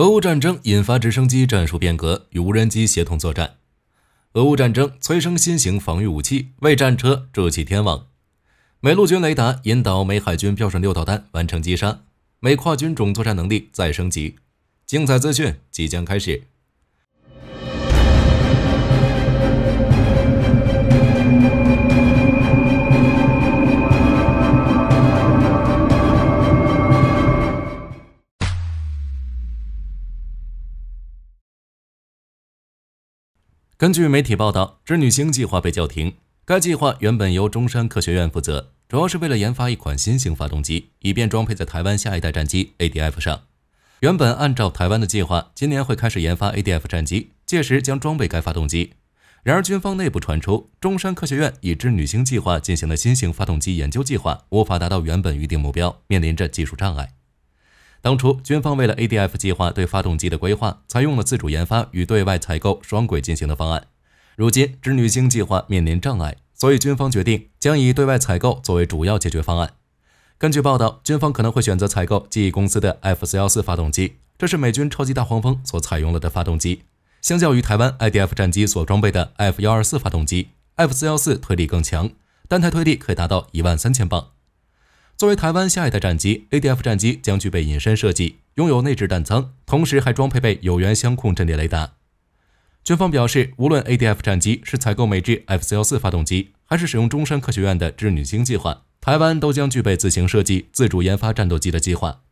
俄乌战争引发直升机战术变革，与无人机协同作战；俄乌战争催生新型防御武器，为战车筑起天网。美陆军雷达引导美海军标准六导弹完成击杀，美跨军种作战能力再升级。精彩资讯即将开始。根据媒体报道，织女星计划被叫停。该计划原本由中山科学院负责，主要是为了研发一款新型发动机，以便装配在台湾下一代战机 ADF 上。原本按照台湾的计划，今年会开始研发 ADF 战机，届时将装备该发动机。然而，军方内部传出，中山科学院以织女星计划进行的新型发动机研究计划无法达到原本预定目标，面临着技术障碍。当初军方为了 ADF 计划对发动机的规划，采用了自主研发与对外采购双轨进行的方案。如今织女星计划面临障碍，所以军方决定将以对外采购作为主要解决方案。根据报道，军方可能会选择采购 GE 公司的 F414 发动机，这是美军超级大黄蜂所采用了的发动机。相较于台湾 IDF 战机所装备的 F124 发动机，F414 推力更强，单台推力可以达到一万三千磅。作为台湾下一代战机，ADF 战机将具备隐身设计，拥有内置弹舱，同时还装配备有源相控阵列雷达。军方表示，无论 ADF 战机是采购美制 F414 发动机，还是使用中山科学院的“织女星”计划，台湾都将具备自行设计、自主研发战斗机的计划。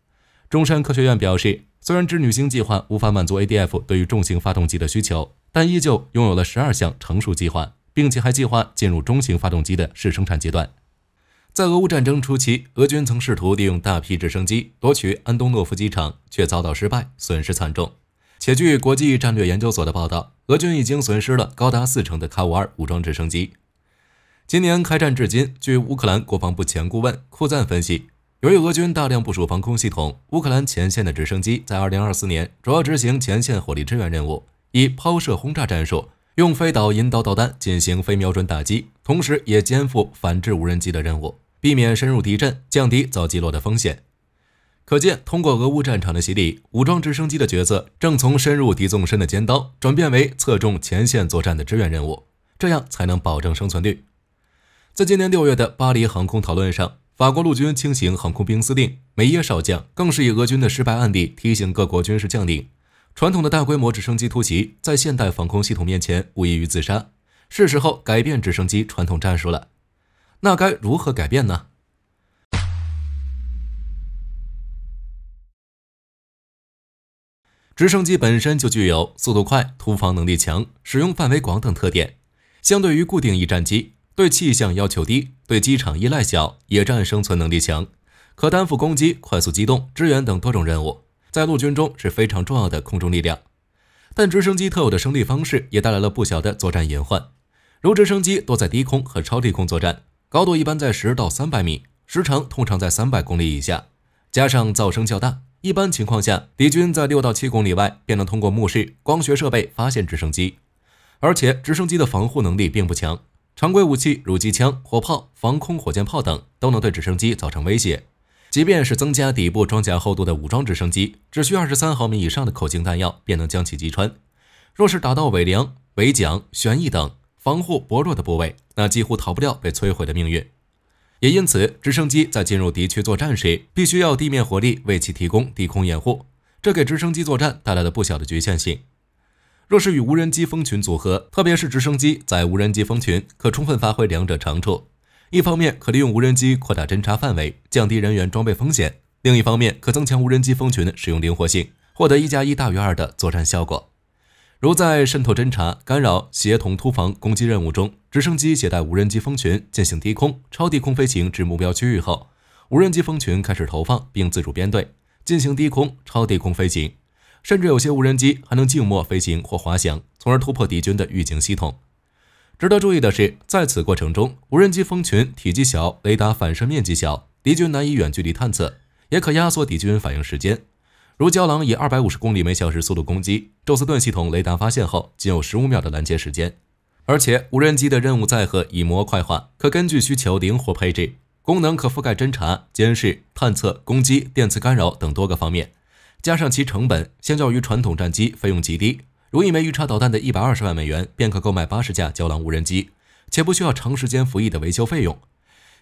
中山科学院表示，虽然“织女星”计划无法满足 ADF 对于重型发动机的需求，但依旧拥有了十二项成熟计划，并且还计划进入中型发动机的试生产阶段。在俄乌战争初期，俄军曾试图利用大批直升机夺取安东诺夫机场，却遭到失败，损失惨重。且据国际战略研究所的报道，俄军已经损失了高达四成的卡五二武装直升机。今年开战至今，据乌克兰国防部前顾问库赞分析，由于俄军大量部署防空系统，乌克兰前线的直升机在二零二四年主要执行前线火力支援任务，以抛射轰炸战术，用飞导引导导弹进行非瞄准打击，同时也肩负反制无人机的任务。避免深入敌阵，降低遭击落的风险。可见，通过俄乌战场的洗礼，武装直升机的角色正从深入敌纵深的尖刀，转变为侧重前线作战的支援任务。这样才能保证生存率。在今年六月的巴黎航空讨论上，法国陆军轻型航空兵司令梅耶少将更是以俄军的失败案例，提醒各国军事将领：传统的大规模直升机突袭，在现代防空系统面前无异于自杀。是时候改变直升机传统战术了。那该如何改变呢？直升机本身就具有速度快、突防能力强、使用范围广等特点。相对于固定翼战机，对气象要求低，对机场依赖小，野战生存能力强，可担负攻击、快速机动、支援等多种任务，在陆军中是非常重要的空中力量。但直升机特有的升力方式也带来了不小的作战隐患，如直升机多在低空和超低空作战。高度一般在十到三百米，时长通常在三百公里以下，加上噪声较大，一般情况下，敌军在六到七公里外便能通过目视光学设备发现直升机，而且直升机的防护能力并不强，常规武器如机枪、火炮、防空火箭炮等都能对直升机造成威胁，即便是增加底部装甲厚度的武装直升机，只需二十三毫米以上的口径弹药便能将其击穿，若是打到尾梁、尾桨、旋翼等。防护薄弱的部位，那几乎逃不掉被摧毁的命运。也因此，直升机在进入敌区作战时，必须要地面火力为其提供低空掩护，这给直升机作战带来了不小的局限性。若是与无人机蜂群组合，特别是直升机载无人机蜂群，可充分发挥两者长处：一方面可利用无人机扩大侦察范围，降低人员装备风险；另一方面可增强无人机蜂群的使用灵活性，获得一加一大于二的作战效果。如在渗透侦察、干扰、协同突防、攻击任务中，直升机携带无人机蜂群进行低空、超低空飞行至目标区域后，无人机蜂群开始投放并自主编队进行低空、超低空飞行，甚至有些无人机还能静默飞行或滑翔，从而突破敌军的预警系统。值得注意的是，在此过程中，无人机蜂群体积小，雷达反射面积小，敌军难以远距离探测，也可压缩敌军反应时间。如胶囊以二百五十公里每小时速度攻击，宙斯盾系统雷达发现后仅有十五秒的拦截时间，而且无人机的任务载荷以模块化，可根据需求灵活配置，功能可覆盖侦察、监视、探测、攻击、电磁干扰等多个方面，加上其成本相较于传统战机费用极低，如一枚鱼叉导弹的一百二十万美元便可购买八十架胶囊无人机，且不需要长时间服役的维修费用。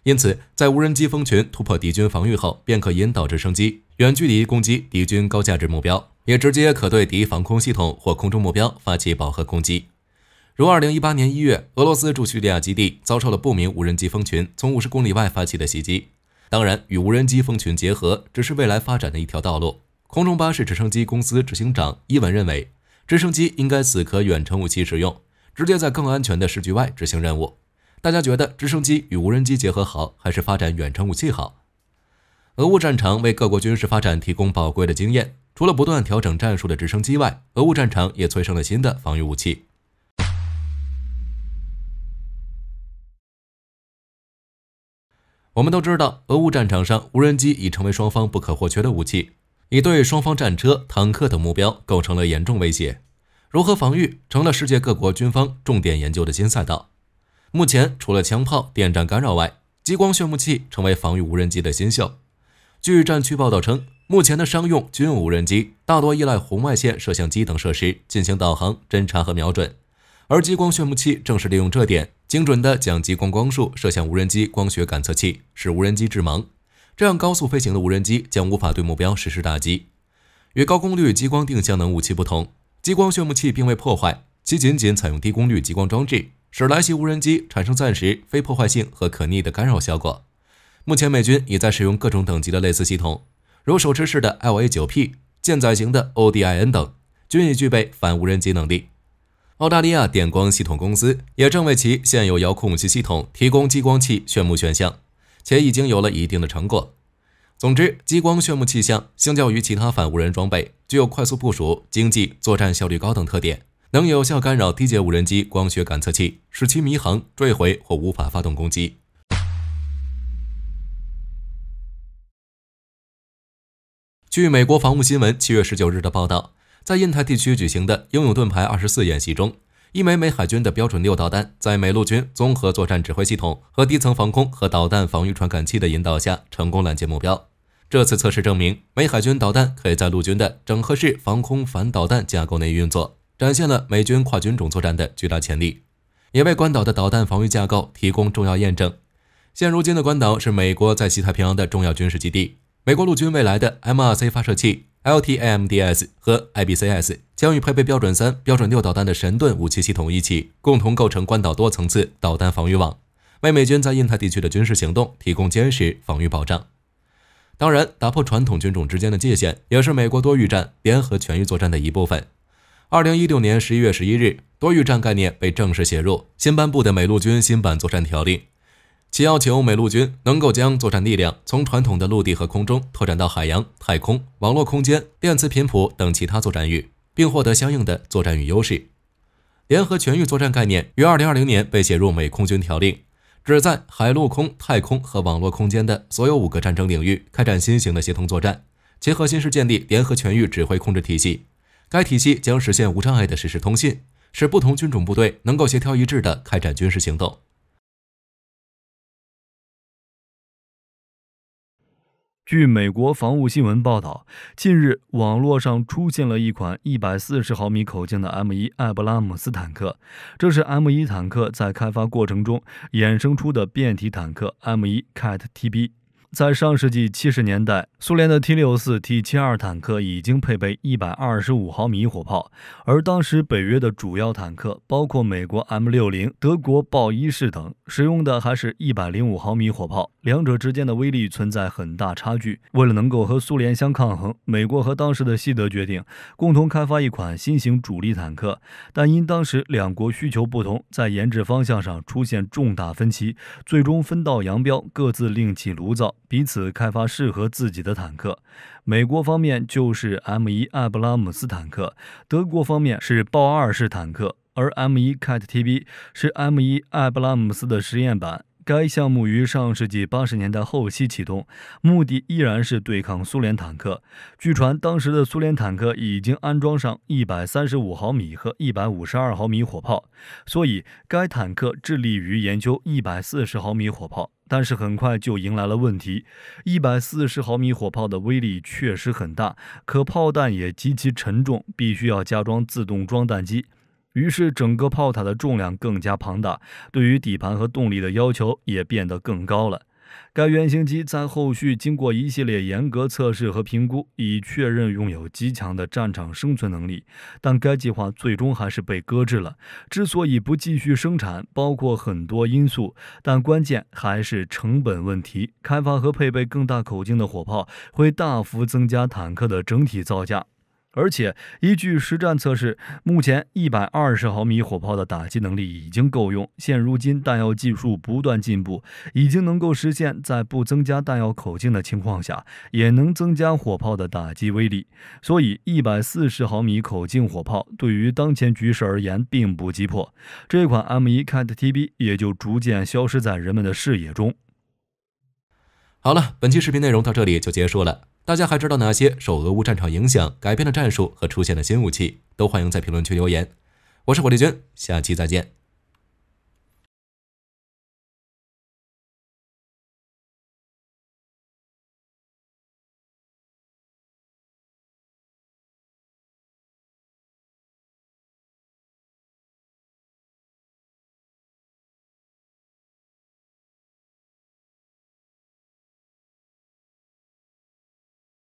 因此，在无人机蜂群突破敌军防御后，便可引导直升机远距离攻击敌军高价值目标，也直接可对敌防空系统或空中目标发起饱和攻击。如2018年1月，俄罗斯驻叙利亚基地遭受了不明无人机蜂群从50公里外发起的袭击。当然，与无人机蜂群结合只是未来发展的一条道路。空中巴士直升机公司执行长伊文认为，直升机应该死可远程武器使用，直接在更安全的市局外执行任务。大家觉得直升机与无人机结合好，还是发展远程武器好？俄乌战场为各国军事发展提供宝贵的经验。除了不断调整战术的直升机外，俄乌战场也催生了新的防御武器。我们都知道，俄乌战场上无人机已成为双方不可或缺的武器，已对双方战车、坦克等目标构成了严重威胁。如何防御，成了世界各国军方重点研究的新赛道。目前，除了枪炮、电站干扰外，激光炫目器成为防御无人机的新秀。据战区报道称，目前的商用、军用无人机大多依赖红外线摄像机等设施进行导航、侦察和瞄准，而激光炫目器正是利用这点，精准的将激光光束射向无人机光学感测器，使无人机致盲。这样，高速飞行的无人机将无法对目标实施打击。与高功率激光定向能武器不同，激光炫目器并未破坏，其仅仅采用低功率激光装置。使来袭无人机产生暂时、非破坏性和可逆的干扰效果。目前，美军已在使用各种等级的类似系统，如手持式的 L A 9P、舰载型的 O D I N 等，均已具备反无人机能力。澳大利亚点光系统公司也正为其现有遥控武器系统提供激光器炫目选项，且已经有了一定的成果。总之，激光炫目气象相较于其他反无人装备，具有快速部署、经济、作战效率高等特点。能有效干扰低阶无人机光学感测器，使其迷航、坠毁或无法发动攻击。据美国防务新闻七月十九日的报道，在印太地区举行的“英勇盾牌”二十四演习中，一枚美海军的标准六导弹，在美陆军综合作战指挥系统和低层防空和导弹防御传感器的引导下，成功拦截目标。这次测试证明，美海军导弹可以在陆军的整合式防空反导弹架构内运作。展现了美军跨军种作战的巨大潜力，也为关岛的导弹防御架构提供重要验证。现如今的关岛是美国在西太平洋的重要军事基地。美国陆军未来的 m r c 发射器、LTAMDS 和 IBCS 将与配备标准三、标准六导弹的神盾武器系统一起，共同构成关岛多层次导弹防御网，为美军在印太地区的军事行动提供坚实防御保障。当然，打破传统军种之间的界限，也是美国多域战、联合全域作战的一部分。二零一六年十一月十一日，多域战概念被正式写入新颁布的美陆军新版作战条例，其要求美陆军能够将作战力量从传统的陆地和空中拓展到海洋、太空、网络空间、电磁频谱等其他作战域，并获得相应的作战与优势。联合全域作战概念于二零二零年被写入美空军条例，旨在海陆空太空和网络空间的所有五个战争领域开展新型的协同作战，其核心是建立联合全域指挥控制体系。该体系将实现无障碍的实时通信，使不同军种部队能够协调一致的开展军事行动。据美国防务新闻报道，近日网络上出现了一款140毫米口径的 M1 艾布拉姆斯坦克，这是 M1 坦克在开发过程中衍生出的变体坦克 M1 CAT TB。在上世纪七十年代，苏联的 T 六四、T 七二坦克已经配备一百二十五毫米火炮，而当时北约的主要坦克，包括美国 M 六零、德国豹一式等，使用的还是一百零五毫米火炮，两者之间的威力存在很大差距。为了能够和苏联相抗衡，美国和当时的西德决定共同开发一款新型主力坦克，但因当时两国需求不同，在研制方向上出现重大分歧，最终分道扬镳，各自另起炉灶。彼此开发适合自己的坦克。美国方面就是 M1 艾布拉姆斯坦克，德国方面是豹二式坦克，而 M1 k a Tb 是 M1 艾布拉姆斯的实验版。该项目于上世纪八十年代后期启动，目的依然是对抗苏联坦克。据传，当时的苏联坦克已经安装上135毫米和152毫米火炮，所以该坦克致力于研究140毫米火炮。但是很快就迎来了问题：140毫米火炮的威力确实很大，可炮弹也极其沉重，必须要加装自动装弹机。于是，整个炮塔的重量更加庞大，对于底盘和动力的要求也变得更高了。该原型机在后续经过一系列严格测试和评估，已确认拥有极强的战场生存能力。但该计划最终还是被搁置了。之所以不继续生产，包括很多因素，但关键还是成本问题。开发和配备更大口径的火炮会大幅增加坦克的整体造价。而且，依据实战测试，目前一百二十毫米火炮的打击能力已经够用。现如今，弹药技术不断进步，已经能够实现在不增加弹药口径的情况下，也能增加火炮的打击威力。所以，一百四十毫米口径火炮对于当前局势而言并不急迫。这款 M1 CAT TB 也就逐渐消失在人们的视野中。好了，本期视频内容到这里就结束了。大家还知道哪些受俄乌战场影响改变了战术和出现的新武器？都欢迎在评论区留言。我是火力军，下期再见。